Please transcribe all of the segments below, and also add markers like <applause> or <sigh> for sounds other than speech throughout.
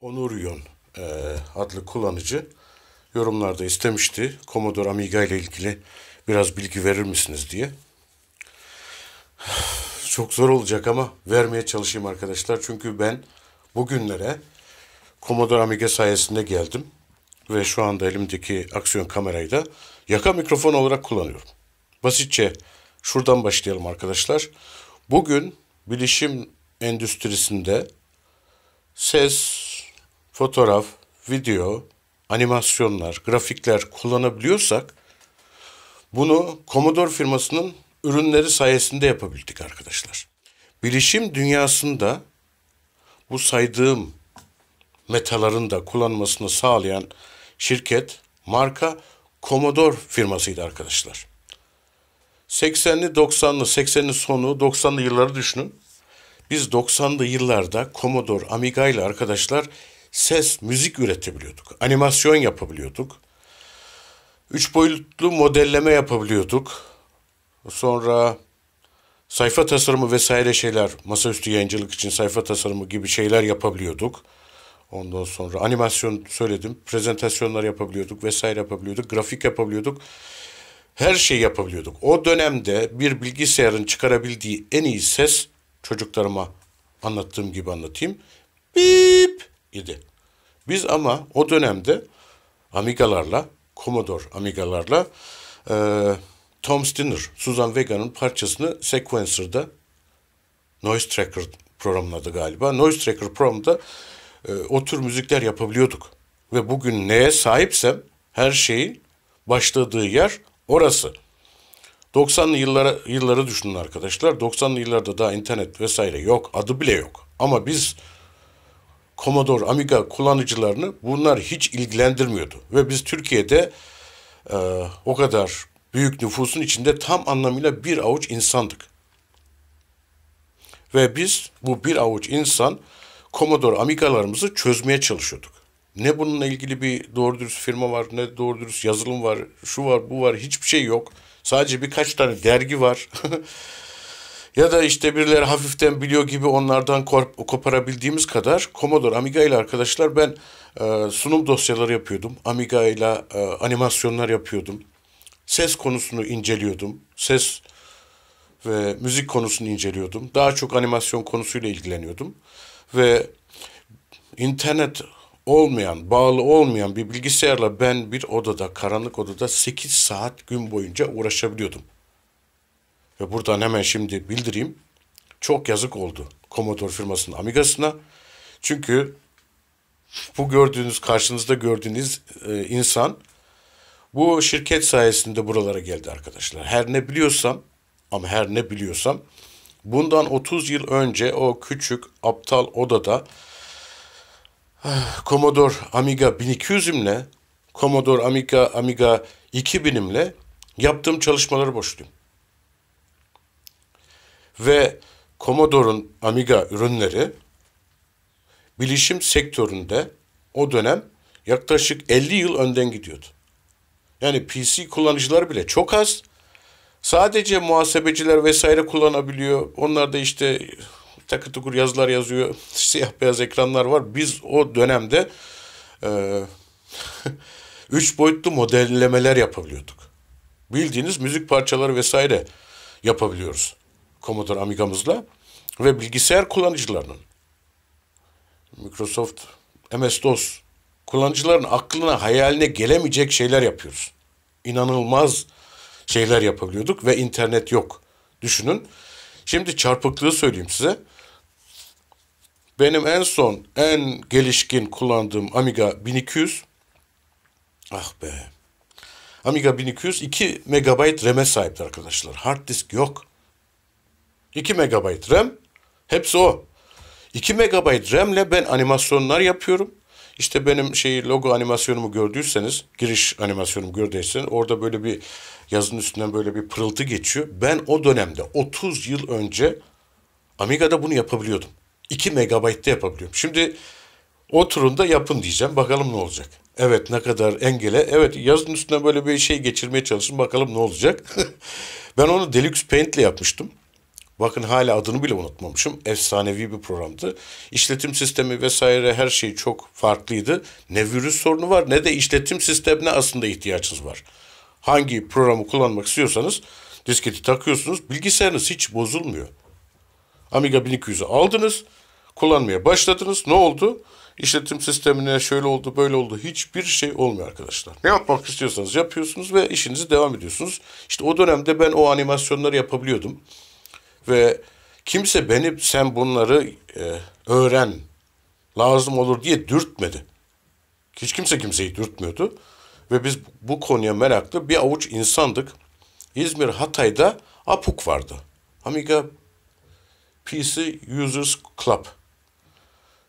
Onuryon e, adlı kullanıcı yorumlarda istemişti. Commodore Amiga ile ilgili biraz bilgi verir misiniz diye. Çok zor olacak ama vermeye çalışayım arkadaşlar. Çünkü ben bugünlere Commodore Amiga sayesinde geldim. Ve şu anda elimdeki aksiyon kamerayı da yaka mikrofon olarak kullanıyorum. Basitçe şuradan başlayalım arkadaşlar. Bugün bilişim endüstrisinde ses, fotoğraf, video, animasyonlar, grafikler kullanabiliyorsak bunu Commodore firmasının ürünleri sayesinde yapabildik arkadaşlar. Bilişim dünyasında bu saydığım metaların da kullanmasını sağlayan şirket, marka Commodore firmasıydı arkadaşlar. 80'li 90'lı 80'li sonu 90'lı yılları düşünün. Biz 90'lı yıllarda Commodore Amiga ile arkadaşlar ses, müzik üretebiliyorduk. Animasyon yapabiliyorduk. Üç boyutlu modelleme yapabiliyorduk. Sonra sayfa tasarımı vesaire şeyler, masaüstü yayıncılık için sayfa tasarımı gibi şeyler yapabiliyorduk. Ondan sonra animasyon söyledim, prezentasyonlar yapabiliyorduk vesaire yapabiliyorduk, grafik yapabiliyorduk. Her şeyi yapabiliyorduk. O dönemde bir bilgisayarın çıkarabildiği en iyi ses çocuklarıma anlattığım gibi anlatayım. Bip idi. Biz ama o dönemde Amigalarla, Commodore Amigalarla e, Tom Stinner, Susan Vega'nın parçasını Sequencer'da Noise Tracker programladı galiba. Noise Tracker programında e, o tür müzikler yapabiliyorduk. Ve bugün neye sahipsem her şeyin başladığı yer orası. 90'lı yıllara, yılları düşünün arkadaşlar. 90'lı yıllarda daha internet vesaire yok. Adı bile yok. Ama biz Commodore, Amiga kullanıcılarını bunlar hiç ilgilendirmiyordu. Ve biz Türkiye'de e, o kadar büyük nüfusun içinde tam anlamıyla bir avuç insandık. Ve biz bu bir avuç insan Commodore Amiga'larımızı çözmeye çalışıyorduk. Ne bununla ilgili bir doğru dürüst firma var, ne doğru dürüst yazılım var, şu var, bu var, hiçbir şey yok. Sadece birkaç tane dergi var. <laughs> Ya da işte birileri hafiften biliyor gibi onlardan koparabildiğimiz kadar Commodore Amiga ile arkadaşlar ben e, sunum dosyaları yapıyordum. Amiga ile e, animasyonlar yapıyordum. Ses konusunu inceliyordum. Ses ve müzik konusunu inceliyordum. Daha çok animasyon konusuyla ilgileniyordum. Ve internet olmayan, bağlı olmayan bir bilgisayarla ben bir odada, karanlık odada 8 saat gün boyunca uğraşabiliyordum. Ve buradan hemen şimdi bildireyim. Çok yazık oldu Commodore firmasının Amiga'sına. Çünkü bu gördüğünüz, karşınızda gördüğünüz e, insan bu şirket sayesinde buralara geldi arkadaşlar. Her ne biliyorsam ama her ne biliyorsam bundan 30 yıl önce o küçük aptal odada <sighs> Commodore Amiga 1200'ümle Commodore Amiga Amiga 2000'imle yaptığım çalışmaları boşluyum ve Commodore'un Amiga ürünleri bilişim sektöründe o dönem yaklaşık 50 yıl önden gidiyordu. Yani PC kullanıcılar bile çok az. Sadece muhasebeciler vesaire kullanabiliyor. Onlar da işte takı tukur yazılar yazıyor. <laughs> Siyah beyaz ekranlar var. Biz o dönemde e, <laughs> üç boyutlu modellemeler yapabiliyorduk. Bildiğiniz müzik parçaları vesaire yapabiliyoruz. Commodore Amiga'mızla ve bilgisayar kullanıcılarının Microsoft MS-DOS kullanıcıların aklına, hayaline gelemeyecek şeyler yapıyoruz. İnanılmaz şeyler yapabiliyorduk ve internet yok. Düşünün. Şimdi çarpıklığı söyleyeyim size. Benim en son en gelişkin kullandığım Amiga 1200 Ah be. Amiga 1200 2 MB RAM'e sahipti arkadaşlar. Hard disk yok. 2 MB RAM hepsi o. 2 MB RAM ile ben animasyonlar yapıyorum. İşte benim şey logo animasyonumu gördüyseniz, giriş animasyonumu gördüyseniz orada böyle bir yazının üstünden böyle bir pırıltı geçiyor. Ben o dönemde 30 yıl önce Amiga'da bunu yapabiliyordum. 2 megabaytta yapabiliyorum. Şimdi oturun da yapın diyeceğim. Bakalım ne olacak. Evet ne kadar engele. Evet yazının üstüne böyle bir şey geçirmeye çalışın. Bakalım ne olacak. <laughs> ben onu Deluxe Paint'le yapmıştım. Bakın hala adını bile unutmamışım. Efsanevi bir programdı. İşletim sistemi vesaire her şey çok farklıydı. Ne virüs sorunu var ne de işletim sistemine aslında ihtiyacınız var. Hangi programı kullanmak istiyorsanız disketi takıyorsunuz. Bilgisayarınız hiç bozulmuyor. Amiga 1200'ü aldınız. Kullanmaya başladınız. Ne oldu? İşletim sistemine şöyle oldu böyle oldu hiçbir şey olmuyor arkadaşlar. Ne yapmak istiyorsanız yapıyorsunuz ve işinizi devam ediyorsunuz. İşte o dönemde ben o animasyonları yapabiliyordum. Ve kimse beni sen bunları e, öğren lazım olur diye dürtmedi. Hiç kimse kimseyi dürtmüyordu. Ve biz bu konuya meraklı bir avuç insandık. İzmir, Hatay'da APUK vardı. Amiga PC Users Club.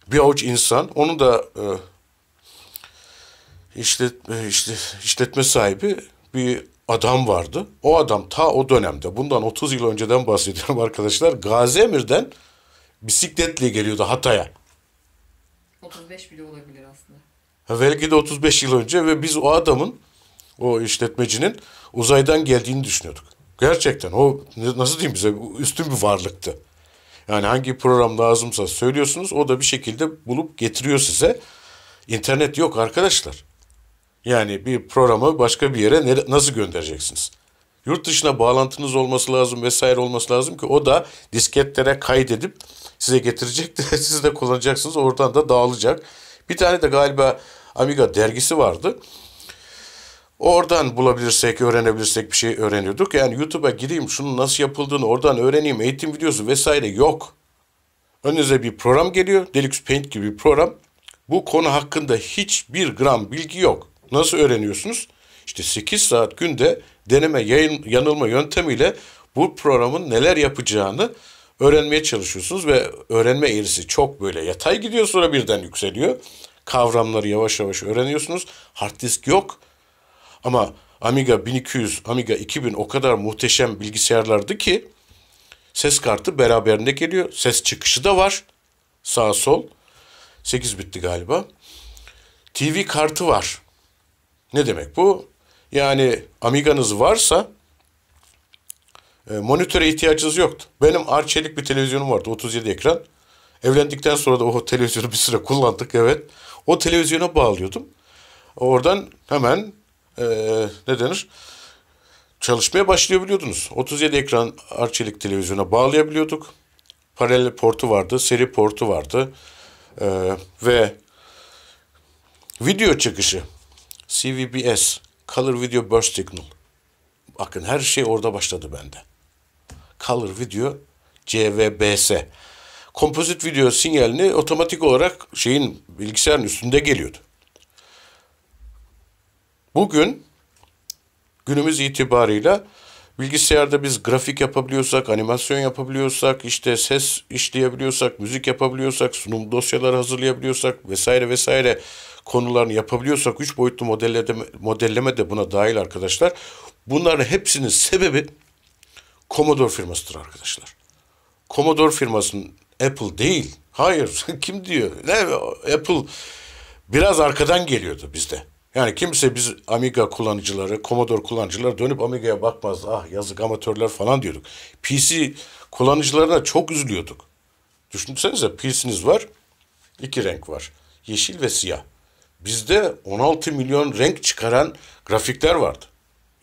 Bir avuç insan, onu da e, işlet, e, işletme sahibi bir adam vardı. O adam ta o dönemde bundan 30 yıl önceden bahsediyorum <laughs> arkadaşlar. Gaziemir'den bisikletle geliyordu Hatay'a. 35 bile olabilir aslında. belki de 35 yıl önce ve biz o adamın o işletmecinin uzaydan geldiğini düşünüyorduk. Gerçekten o nasıl diyeyim bize üstün bir varlıktı. Yani hangi program lazımsa söylüyorsunuz o da bir şekilde bulup getiriyor size. İnternet yok arkadaşlar. Yani bir programı başka bir yere nasıl göndereceksiniz? Yurt dışına bağlantınız olması lazım vesaire olması lazım ki o da disketlere kaydedip size getirecek de <laughs> siz de kullanacaksınız oradan da dağılacak. Bir tane de galiba Amiga dergisi vardı. Oradan bulabilirsek, öğrenebilirsek bir şey öğreniyorduk. Yani YouTube'a gireyim, şunun nasıl yapıldığını oradan öğreneyim, eğitim videosu vesaire yok. Önünüze bir program geliyor, Deluxe Paint gibi bir program. Bu konu hakkında hiçbir gram bilgi yok. Nasıl öğreniyorsunuz? İşte 8 saat günde deneme yayın, yanılma yöntemiyle bu programın neler yapacağını öğrenmeye çalışıyorsunuz ve öğrenme eğrisi çok böyle yatay gidiyor sonra birden yükseliyor. Kavramları yavaş yavaş öğreniyorsunuz. Hard disk yok ama Amiga 1200, Amiga 2000 o kadar muhteşem bilgisayarlardı ki ses kartı beraberinde geliyor. Ses çıkışı da var. Sağ sol. 8 bitti galiba. TV kartı var. Ne demek bu? Yani Amiga'nız varsa e, monitöre ihtiyacınız yoktu. Benim Arçelik bir televizyonum vardı 37 ekran. Evlendikten sonra da o <laughs> televizyonu bir süre kullandık evet. O televizyona bağlıyordum. Oradan hemen e, ne denir? Çalışmaya başlayabiliyordunuz. 37 ekran Arçelik televizyona bağlayabiliyorduk. Paralel portu vardı, seri portu vardı. E, ve video çıkışı CVBS, Color Video Burst Signal. Bakın her şey orada başladı bende. Color Video CVBS. Kompozit video sinyalini otomatik olarak şeyin bilgisayarın üstünde geliyordu. Bugün günümüz itibarıyla bilgisayarda biz grafik yapabiliyorsak, animasyon yapabiliyorsak, işte ses işleyebiliyorsak, müzik yapabiliyorsak, sunum dosyaları hazırlayabiliyorsak vesaire vesaire konularını yapabiliyorsak üç boyutlu modellerde modelleme de buna dahil arkadaşlar. Bunların hepsinin sebebi Commodore firmasıdır arkadaşlar. Commodore firmasının Apple değil. Hayır <laughs> kim diyor? Ne Apple biraz arkadan geliyordu bizde. Yani kimse biz Amiga kullanıcıları, Commodore kullanıcıları dönüp Amiga'ya bakmazdı. Ah yazık amatörler falan diyorduk. PC kullanıcılarına çok üzülüyorduk. Düşünsenize PC'niz var. iki renk var. Yeşil ve siyah bizde 16 milyon renk çıkaran grafikler vardı.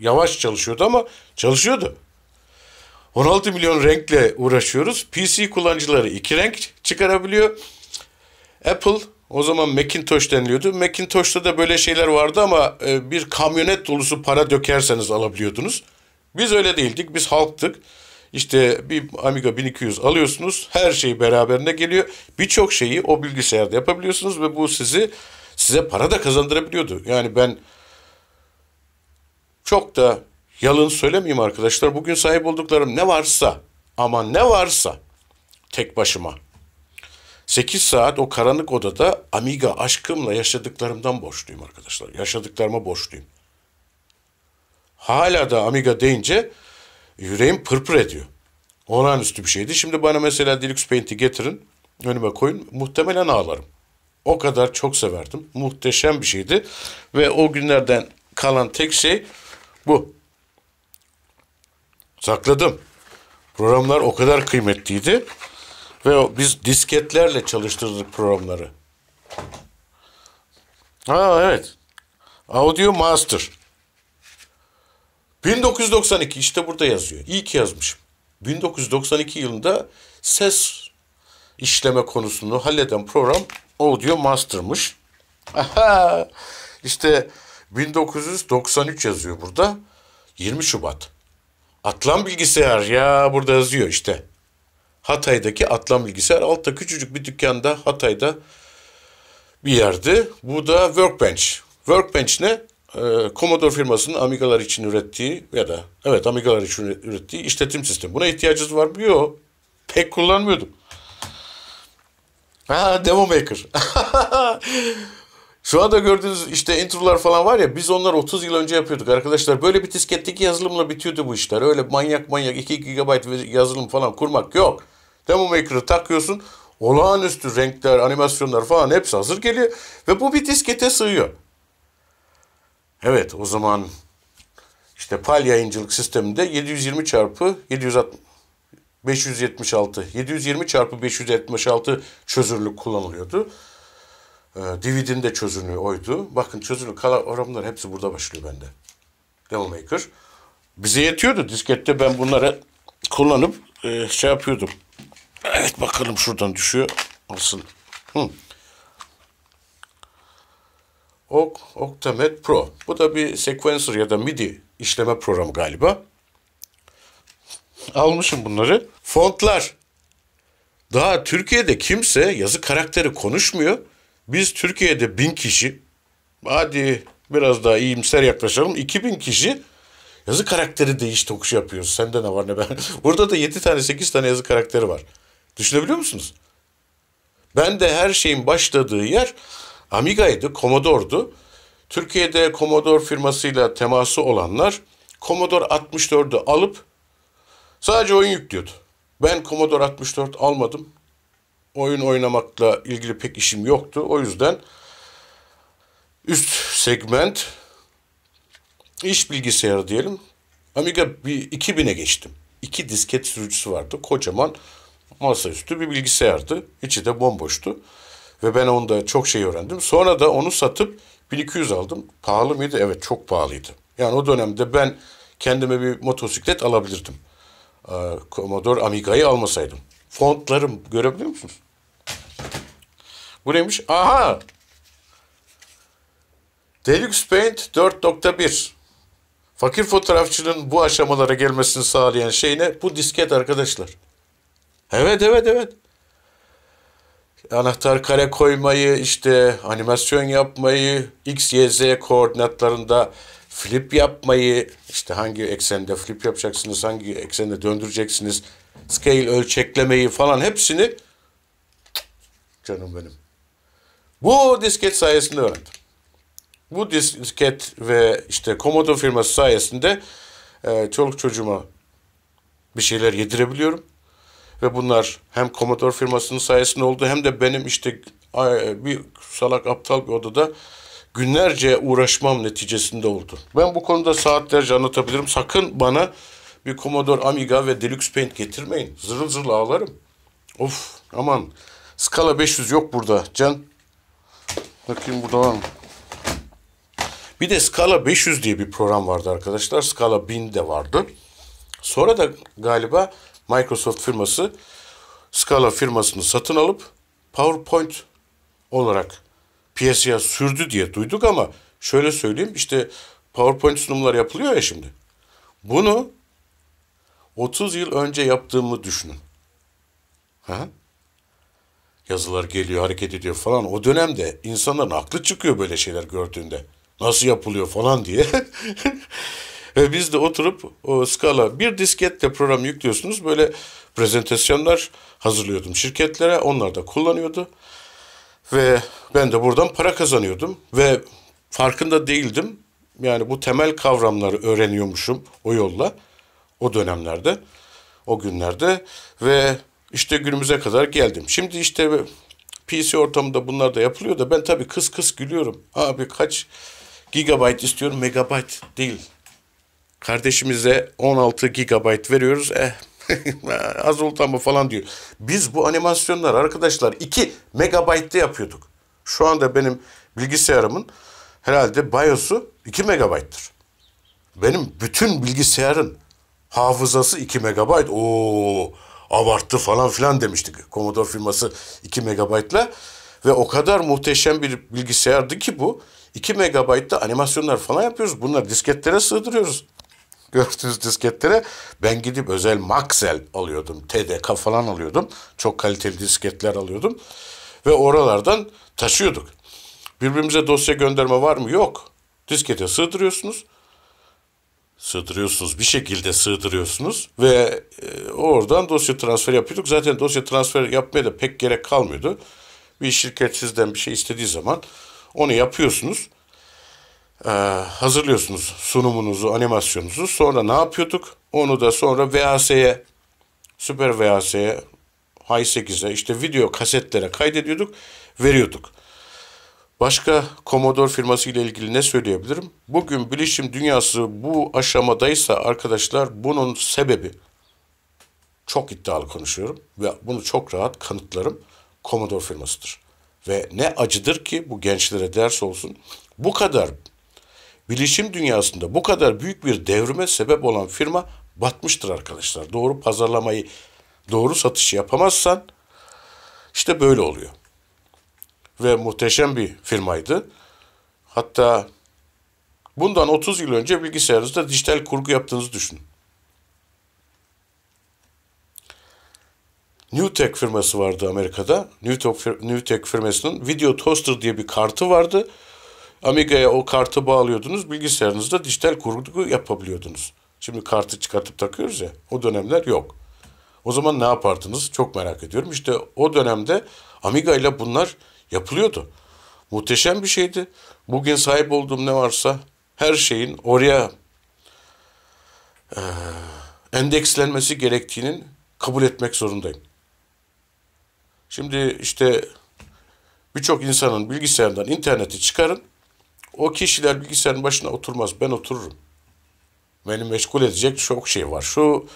Yavaş çalışıyordu ama çalışıyordu. 16 milyon renkle uğraşıyoruz. PC kullanıcıları iki renk çıkarabiliyor. Apple o zaman Macintosh deniliyordu. Macintosh'ta da böyle şeyler vardı ama e, bir kamyonet dolusu para dökerseniz alabiliyordunuz. Biz öyle değildik. Biz halktık. İşte bir Amiga 1200 alıyorsunuz. Her şey beraberinde geliyor. Birçok şeyi o bilgisayarda yapabiliyorsunuz ve bu sizi size para da kazandırabiliyordu. Yani ben çok da yalın söylemeyeyim arkadaşlar. Bugün sahip olduklarım ne varsa ama ne varsa tek başıma. 8 saat o karanlık odada Amiga aşkımla yaşadıklarımdan borçluyum arkadaşlar. Yaşadıklarıma borçluyum. Hala da Amiga deyince yüreğim pırpır ediyor. Olağanüstü bir şeydi. Şimdi bana mesela Deluxe Paint'i getirin, önüme koyun. Muhtemelen ağlarım. O kadar çok severdim. Muhteşem bir şeydi. Ve o günlerden kalan tek şey bu. Sakladım. Programlar o kadar kıymetliydi. Ve biz disketlerle çalıştırdık programları. Ha evet. Audio Master. 1992 işte burada yazıyor. İyi ki yazmışım. 1992 yılında ses işleme konusunu halleden program Audio Master'mış. Aha, işte 1993 yazıyor burada. 20 Şubat. Atlan bilgisayar ya burada yazıyor işte. Hatay'daki Atlan bilgisayar altta küçücük bir dükkanda Hatay'da bir yerde. Bu da Workbench. Workbench ne? Ee, Commodore firmasının Amiga'lar için ürettiği ya da evet Amiga'lar için ürettiği işletim sistemi. Buna ihtiyacınız var mı? Yok. Pek kullanmıyordum. Ha demo maker. <laughs> Şu anda gördüğünüz işte introlar falan var ya biz onları 30 yıl önce yapıyorduk arkadaşlar. Böyle bir disketteki yazılımla bitiyordu bu işler. Öyle manyak manyak 2 GB yazılım falan kurmak yok. Demo Maker'ı takıyorsun. Olağanüstü renkler, animasyonlar falan hepsi hazır geliyor. Ve bu bir diskete sığıyor. Evet o zaman işte PAL yayıncılık sisteminde 720 çarpı 760 576, 720 çarpı 576 çözünürlük kullanılıyordu. Ee, DVD'nin de çözünürlüğü oydu. Bakın çözünürlük kavramlar hepsi burada başlıyor bende. Devil Bize yetiyordu. Diskette ben bunları kullanıp e, şey yapıyordum. Evet bakalım şuradan düşüyor. Alsın. Hı. Ok, Octamed Pro. Bu da bir sequencer ya da MIDI işleme programı galiba almışım bunları. Fontlar. Daha Türkiye'de kimse yazı karakteri konuşmuyor. Biz Türkiye'de bin kişi, hadi biraz daha iyimser yaklaşalım. 2000 kişi yazı karakteri değiş tokuş yapıyoruz. Sende ne var ne ben. <laughs> Burada da 7 tane 8 tane yazı karakteri var. Düşünebiliyor musunuz? Ben de her şeyin başladığı yer Amiga'ydı, Commodore'du. Türkiye'de Commodore firmasıyla teması olanlar Commodore 64'ü alıp Sadece oyun yüklüyordu. Ben Commodore 64 almadım. Oyun oynamakla ilgili pek işim yoktu. O yüzden üst segment iş bilgisayarı diyelim. Amiga 2000'e geçtim. İki disket sürücüsü vardı. Kocaman masaüstü bir bilgisayardı. İçi de bomboştu. Ve ben onda çok şey öğrendim. Sonra da onu satıp 1200 aldım. Pahalı mıydı? Evet çok pahalıydı. Yani o dönemde ben kendime bir motosiklet alabilirdim. Ee, Commodore Amiga'yı almasaydım. Fontlarım görebiliyor musunuz? Bu neymiş? Aha! Deluxe Paint 4.1 Fakir fotoğrafçının bu aşamalara gelmesini sağlayan şey ne? Bu disket arkadaşlar. Evet evet evet. Anahtar kare koymayı, işte animasyon yapmayı, x, y, z koordinatlarında flip yapmayı, işte hangi eksende flip yapacaksınız, hangi eksende döndüreceksiniz, scale ölçeklemeyi falan hepsini canım benim. Bu disket sayesinde öğrendim. Bu disket ve işte Komodo firması sayesinde e, çoluk çocuğuma bir şeyler yedirebiliyorum. Ve bunlar hem Commodore firmasının sayesinde oldu hem de benim işte bir salak aptal bir odada günlerce uğraşmam neticesinde oldu. Ben bu konuda saatlerce anlatabilirim. Sakın bana bir Commodore Amiga ve Deluxe Paint getirmeyin. Zırıl zırıl ağlarım. Of aman. Scala 500 yok burada. Can. Bakayım burada var mı? Bir de Scala 500 diye bir program vardı arkadaşlar. Scala 1000 de vardı. Sonra da galiba Microsoft firması Scala firmasını satın alıp PowerPoint olarak piyasaya sürdü diye duyduk ama şöyle söyleyeyim işte PowerPoint sunumlar yapılıyor ya şimdi. Bunu 30 yıl önce yaptığımı düşünün. Ha? Yazılar geliyor, hareket ediyor falan. O dönemde insanların aklı çıkıyor böyle şeyler gördüğünde. Nasıl yapılıyor falan diye. <laughs> Ve biz de oturup o skala bir diskette program yüklüyorsunuz. Böyle prezentasyonlar hazırlıyordum şirketlere. Onlar da kullanıyordu. Ve ben de buradan para kazanıyordum ve farkında değildim. Yani bu temel kavramları öğreniyormuşum o yolla o dönemlerde, o günlerde ve işte günümüze kadar geldim. Şimdi işte PC ortamında bunlar da yapılıyor da ben tabii kıs kıs gülüyorum. Abi kaç gigabyte istiyorum megabyte değil. Kardeşimize 16 gigabyte veriyoruz. Eh <laughs> Az oldu mı falan diyor. Biz bu animasyonlar arkadaşlar 2 megabaytta yapıyorduk. Şu anda benim bilgisayarımın herhalde BIOS'u 2 megabayttır. Benim bütün bilgisayarın hafızası 2 megabayt. Oo abarttı falan filan demiştik. Commodore firması 2 megabaytla ve o kadar muhteşem bir bilgisayardı ki bu. 2 megabaytta animasyonlar falan yapıyoruz. Bunları disketlere sığdırıyoruz gördüğünüz disketlere ben gidip özel Maxell alıyordum. TDK falan alıyordum. Çok kaliteli disketler alıyordum. Ve oralardan taşıyorduk. Birbirimize dosya gönderme var mı? Yok. Diskete sığdırıyorsunuz. Sığdırıyorsunuz. Bir şekilde sığdırıyorsunuz. Ve e, oradan dosya transferi yapıyorduk. Zaten dosya transferi yapmaya da pek gerek kalmıyordu. Bir şirket sizden bir şey istediği zaman onu yapıyorsunuz e, hazırlıyorsunuz sunumunuzu, animasyonunuzu. Sonra ne yapıyorduk? Onu da sonra VHS'ye, Süper VHS'ye, High 8'e işte video kasetlere kaydediyorduk, veriyorduk. Başka Commodore firması ile ilgili ne söyleyebilirim? Bugün bilişim dünyası bu aşamadaysa arkadaşlar bunun sebebi çok iddialı konuşuyorum ve bunu çok rahat kanıtlarım Commodore firmasıdır. Ve ne acıdır ki bu gençlere ders olsun. Bu kadar Bilişim dünyasında bu kadar büyük bir devrime sebep olan firma batmıştır arkadaşlar. Doğru pazarlamayı, doğru satışı yapamazsan işte böyle oluyor. Ve muhteşem bir firmaydı. Hatta bundan 30 yıl önce bilgisayarınızda dijital kurgu yaptığınızı düşünün. Newtek firması vardı Amerika'da. Newtek, Newtek firmasının Video Toaster diye bir kartı vardı. Amiga'ya o kartı bağlıyordunuz. Bilgisayarınızda dijital kurgu yapabiliyordunuz. Şimdi kartı çıkartıp takıyoruz ya. O dönemler yok. O zaman ne yapardınız? Çok merak ediyorum. İşte o dönemde Amiga ile bunlar yapılıyordu. Muhteşem bir şeydi. Bugün sahip olduğum ne varsa her şeyin oraya e, endekslenmesi gerektiğinin kabul etmek zorundayım. Şimdi işte birçok insanın bilgisayarından interneti çıkarın. O kişiler bilgisayarın başına oturmaz. Ben otururum. Beni meşgul edecek çok şey var. Şu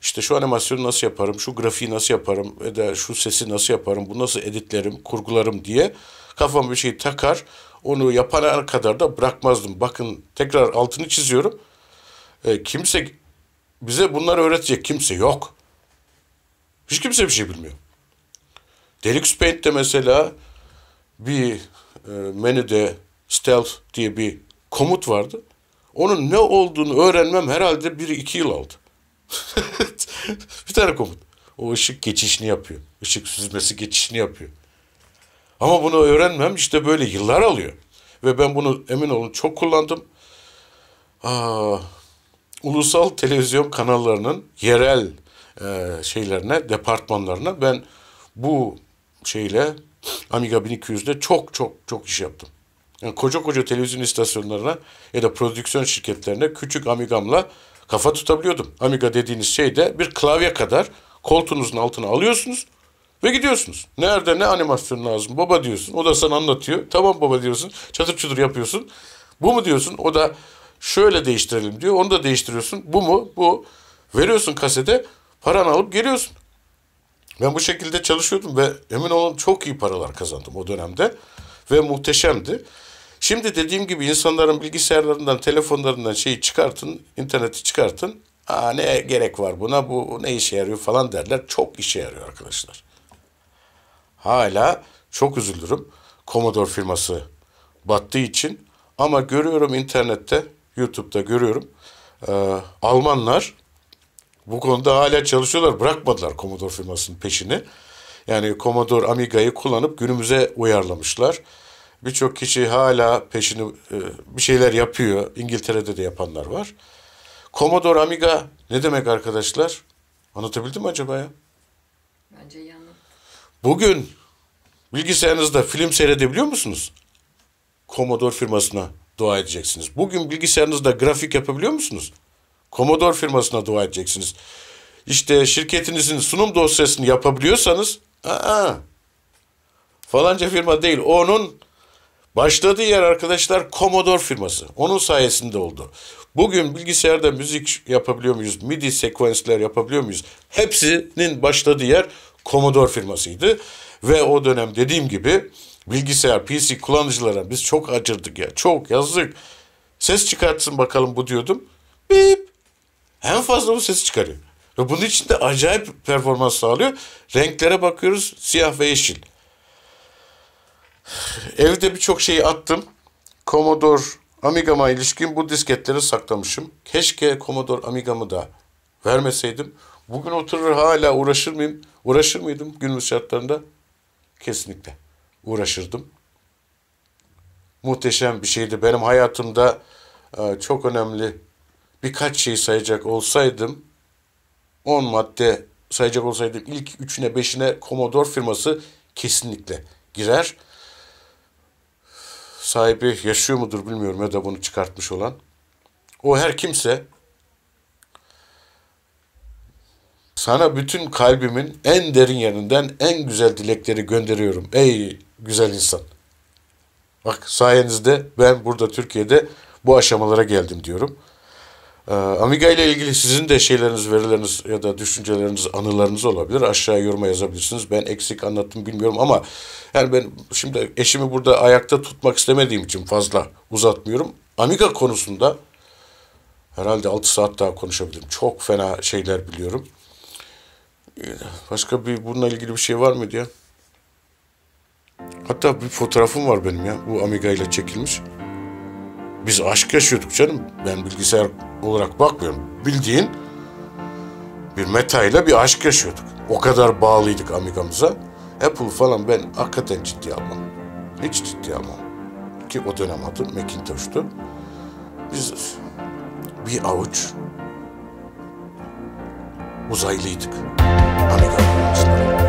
işte şu animasyonu nasıl yaparım, şu grafiği nasıl yaparım, ya e da şu sesi nasıl yaparım, bu nasıl editlerim, kurgularım diye kafam bir şey takar. Onu yapana kadar da bırakmazdım. Bakın tekrar altını çiziyorum. E, kimse bize bunları öğretecek kimse yok. Hiç kimse bir şey bilmiyor. Deluxe Paint'te mesela bir e, menüde stealth diye bir komut vardı. Onun ne olduğunu öğrenmem herhalde bir iki yıl aldı. <laughs> bir tane komut. O ışık geçişini yapıyor. Işık süzmesi geçişini yapıyor. Ama bunu öğrenmem işte böyle yıllar alıyor. Ve ben bunu emin olun çok kullandım. Aa, ulusal televizyon kanallarının yerel e, şeylerine, departmanlarına ben bu şeyle Amiga 1200'de çok çok çok iş yaptım. Yani koca koca televizyon istasyonlarına ya da prodüksiyon şirketlerine küçük Amigam'la kafa tutabiliyordum. Amiga dediğiniz şey de bir klavye kadar koltuğunuzun altına alıyorsunuz ve gidiyorsunuz. Nerede ne animasyon lazım baba diyorsun. O da sana anlatıyor. Tamam baba diyorsun. Çatır çutur yapıyorsun. Bu mu diyorsun? O da şöyle değiştirelim diyor. Onu da değiştiriyorsun. Bu mu? Bu. Veriyorsun kasete. Paranı alıp geliyorsun. Ben bu şekilde çalışıyordum ve emin olun çok iyi paralar kazandım o dönemde. Ve muhteşemdi. Şimdi dediğim gibi insanların bilgisayarlarından, telefonlarından şeyi çıkartın, interneti çıkartın. Aa, ne gerek var buna, bu ne işe yarıyor falan derler. Çok işe yarıyor arkadaşlar. Hala çok üzülürüm. Commodore firması battığı için. Ama görüyorum internette, YouTube'da görüyorum. E, Almanlar bu konuda hala çalışıyorlar. Bırakmadılar Commodore firmasının peşini. Yani Commodore Amiga'yı kullanıp günümüze uyarlamışlar. Birçok kişi hala peşini e, bir şeyler yapıyor. İngiltere'de de yapanlar var. Commodore Amiga ne demek arkadaşlar? Anlatabildim mi acaba ya? Bence yanlış. Bugün bilgisayarınızda film seyredebiliyor musunuz? Commodore firmasına dua edeceksiniz. Bugün bilgisayarınızda grafik yapabiliyor musunuz? Commodore firmasına dua edeceksiniz. İşte şirketinizin sunum dosyasını yapabiliyorsanız aa, falanca firma değil onun Başladığı yer arkadaşlar Commodore firması. Onun sayesinde oldu. Bugün bilgisayarda müzik yapabiliyor muyuz? MIDI sekanslar yapabiliyor muyuz? Hepsinin başladığı yer Commodore firmasıydı. Ve o dönem dediğim gibi bilgisayar, PC kullanıcılara biz çok acırdık ya. Çok yazdık. Ses çıkartsın bakalım bu diyordum. Bip. En fazla bu sesi çıkarıyor. Ve bunun için de acayip performans sağlıyor. Renklere bakıyoruz siyah ve yeşil. Evde birçok şeyi attım. Commodore Amiga'ma ilişkin bu disketleri saklamışım. Keşke Commodore Amiga'mı da vermeseydim. Bugün oturur hala uğraşır mıyım? Uğraşır mıydım günümüz şartlarında? Kesinlikle uğraşırdım. Muhteşem bir şeydi. Benim hayatımda e, çok önemli birkaç şey sayacak olsaydım 10 madde sayacak olsaydım ilk 3'üne 5'ine Commodore firması kesinlikle girer sahibi yaşıyor mudur bilmiyorum ya da bunu çıkartmış olan. O her kimse sana bütün kalbimin en derin yerinden en güzel dilekleri gönderiyorum. Ey güzel insan. Bak sayenizde ben burada Türkiye'de bu aşamalara geldim diyorum. Ee, Amiga ile ilgili sizin de şeyleriniz, verileriniz ya da düşünceleriniz, anılarınız olabilir. Aşağıya yoruma yazabilirsiniz. Ben eksik anlattım bilmiyorum ama yani ben şimdi eşimi burada ayakta tutmak istemediğim için fazla uzatmıyorum. Amiga konusunda herhalde 6 saat daha konuşabilirim. Çok fena şeyler biliyorum. Ee, başka bir bununla ilgili bir şey var mı diye. Hatta bir fotoğrafım var benim ya. Bu Amiga ile çekilmiş. Biz aşk yaşıyorduk canım. Ben bilgisayar olarak bakmıyorum. Bildiğin bir meta ile bir aşk yaşıyorduk. O kadar bağlıydık Amiga'mıza. Apple falan ben hakikaten ciddi almam. Hiç ciddi almam. Ki o dönem adı Macintosh'tu. Biz bir avuç uzaylıydık. Amiga